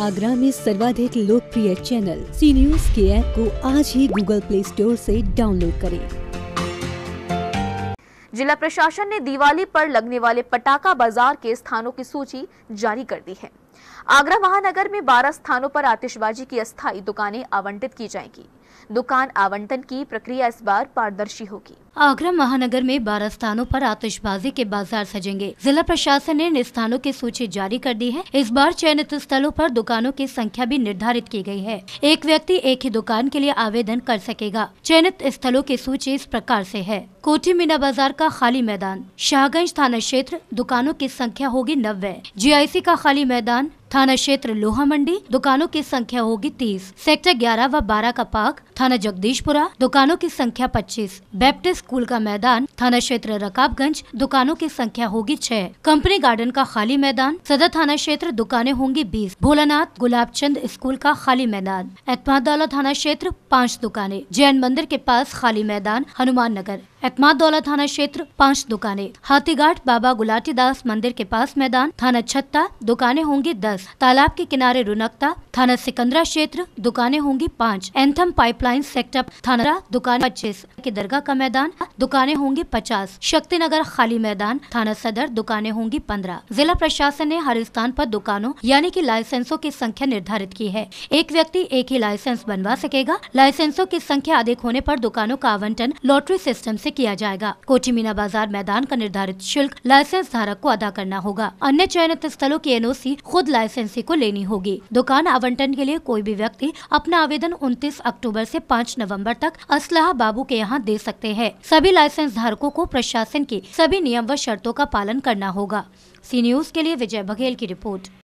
आगरा में सर्वाधिक लोकप्रिय चैनल सी न्यूज के ऐप को आज ही गूगल प्ले स्टोर से डाउनलोड करें जिला प्रशासन ने दिवाली पर लगने वाले पटाखा बाजार के स्थानों की सूची जारी कर दी है आगरा महानगर में 12 स्थानों पर आतिशबाजी की अस्थायी दुकानें आवंटित की जाएंगी दुकान आवंटन की प्रक्रिया इस बार पारदर्शी होगी आगरा महानगर में 12 स्थानों पर आतिशबाजी के बाजार सजेंगे जिला प्रशासन ने इन स्थानों की सूची जारी कर दी है इस बार चयनित स्थलों पर दुकानों की संख्या भी निर्धारित की गई है एक व्यक्ति एक ही दुकान के लिए आवेदन कर सकेगा चयनित स्थलों की सूची इस प्रकार ऐसी है कोठी मीना बाजार का खाली मैदान शाहगंज थाना क्षेत्र दुकानों की संख्या होगी नब्बे जी का खाली मैदान थाना क्षेत्र लोहा मंडी दुकानों की संख्या होगी तीस सेक्टर ग्यारह व बारह का पार्क थाना जगदीशपुरा दुकानों की संख्या पच्चीस बैप्टिस्ट स्कूल का मैदान थाना क्षेत्र रकाबगंज दुकानों की संख्या होगी छह कंपनी गार्डन का खाली मैदान सदर थाना क्षेत्र दुकानें होंगी बीस भोलानाथ गुलाब चंद स्कूल का खाली मैदान एतमादौला थाना क्षेत्र पाँच दुकानें जैन मंदिर के पास खाली मैदान हनुमान नगर एतमाद दौला थाना क्षेत्र पाँच दुकानें हाथीघाट बाबा गुलाटी दास मंदिर के पास मैदान थाना छत्ता दुकानें होंगी दस तालाब के किनारे रुनकता थाना सिकंदरा क्षेत्र दुकानें होंगी पाँच एंथम पाइपलाइन सेक्टर थाना दुकान पच्चीस के दरगाह का मैदान दुकानें होंगी पचास शक्तिनगर खाली मैदान थाना सदर दुकानें होंगी पंद्रह जिला प्रशासन ने हर स्थान आरोप दुकानों यानी की लाइसेंसों की संख्या निर्धारित की है एक व्यक्ति एक ही लाइसेंस बनवा सकेगा लाइसेंसों की संख्या अधिक होने आरोप दुकानों का आवंटन लॉटरी सिस्टम ऐसी से किया जाएगा कोठी मीना बाजार मैदान का निर्धारित शुल्क लाइसेंस धारक को अदा करना होगा अन्य चयनित स्थलों की एनओसी खुद लाइसेंसी को लेनी होगी दुकान आवंटन के लिए कोई भी व्यक्ति अपना आवेदन 29 अक्टूबर से 5 नवंबर तक असलाह बाबू के यहाँ दे सकते हैं सभी लाइसेंस धारकों को प्रशासन के सभी नियम व शर्तों का पालन करना होगा सी न्यूज के लिए विजय बघेल की रिपोर्ट